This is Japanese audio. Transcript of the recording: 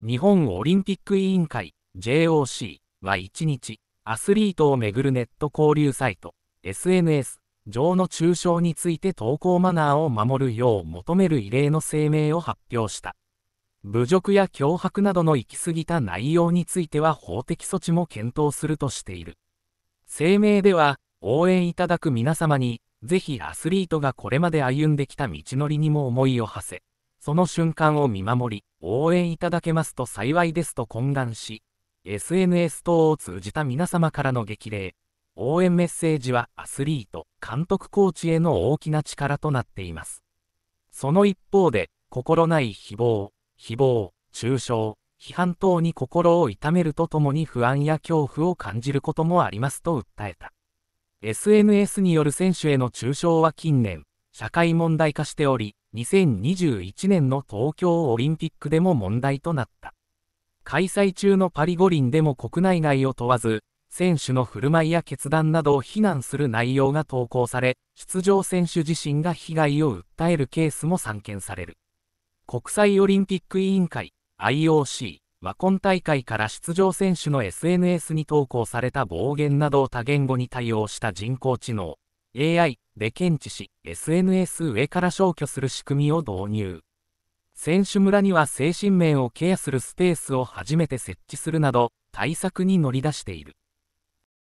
日本オリンピック委員会 JOC は1日、アスリートをめぐるネット交流サイト SNS 上の中傷について投稿マナーを守るよう求める異例の声明を発表した。侮辱や脅迫などの行き過ぎた内容については法的措置も検討するとしている。声明では、応援いただく皆様に、ぜひアスリートがこれまで歩んできた道のりにも思いを馳せ、その瞬間を見守り、応援いただけますと幸いですと懇願し、SNS 等を通じた皆様からの激励、応援メッセージはアスリート、監督コーチへの大きな力となっています。その一方で、心ない誹謗、誹謗、中傷、批判等に心を痛めるとともに不安や恐怖を感じることもありますと訴えた。SNS による選手への中傷は近年、社会問題化しており、2021年の東京オリンピックでも問題となった。開催中のパリ五輪でも国内外を問わず、選手の振る舞いや決断などを非難する内容が投稿され、出場選手自身が被害を訴えるケースも散見される。国際オリンピック委員会 IOC は今大会から出場選手の SNS に投稿された暴言などを多言語に対応した人工知能 AI で検知し、SNS 上から消去する仕組みを導入。選手村には精神面をケアするスペースを初めて設置するなど、対策に乗り出している。